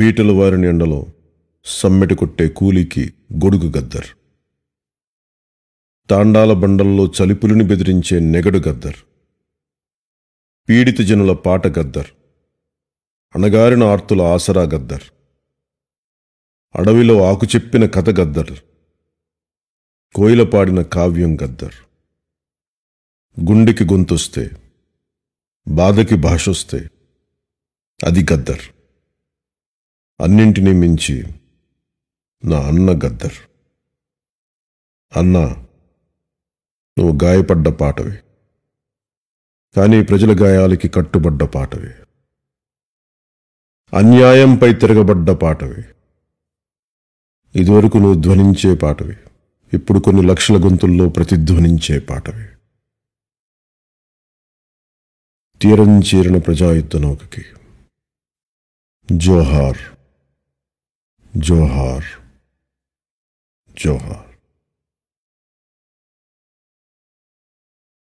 బీటలు వారిని ఎండలో సమ్మెటి కొట్టే కూలికి గొడుగు గద్దర్ తాండాల బండల్లో చలిపులిని బెదిరించే నెగడు గద్దర్ పీడిత జనుల పాట గద్దర్ అణగారిన ఆర్తుల ఆసరా గద్దర్ అడవిలో ఆకు చెప్పిన కథ గద్దర్ కోయిల పాడిన కావ్యం గద్దర్ గుండెకి గొంతొస్తే బాధకి భాషొస్తే అది గద్దర్ అన్నింటినీ మించి నా అన్న గద్దర్ అన్న నువ్వు గాయపడ్డ పాటవి కానీ ప్రజల గాయాలకి కట్టుబడ్డ పాటవి అన్యాయంపై తిరగబడ్డ పాటవి ఇదివరకు నువ్వు ధ్వనించే పాటవి ఇప్పుడు కొన్ని లక్షల గొంతుల్లో ప్రతిధ్వనించే పాటవి తీరం చేరిన ప్రజాయుద్ధ నౌకకి జోహార్ जोहार जोहार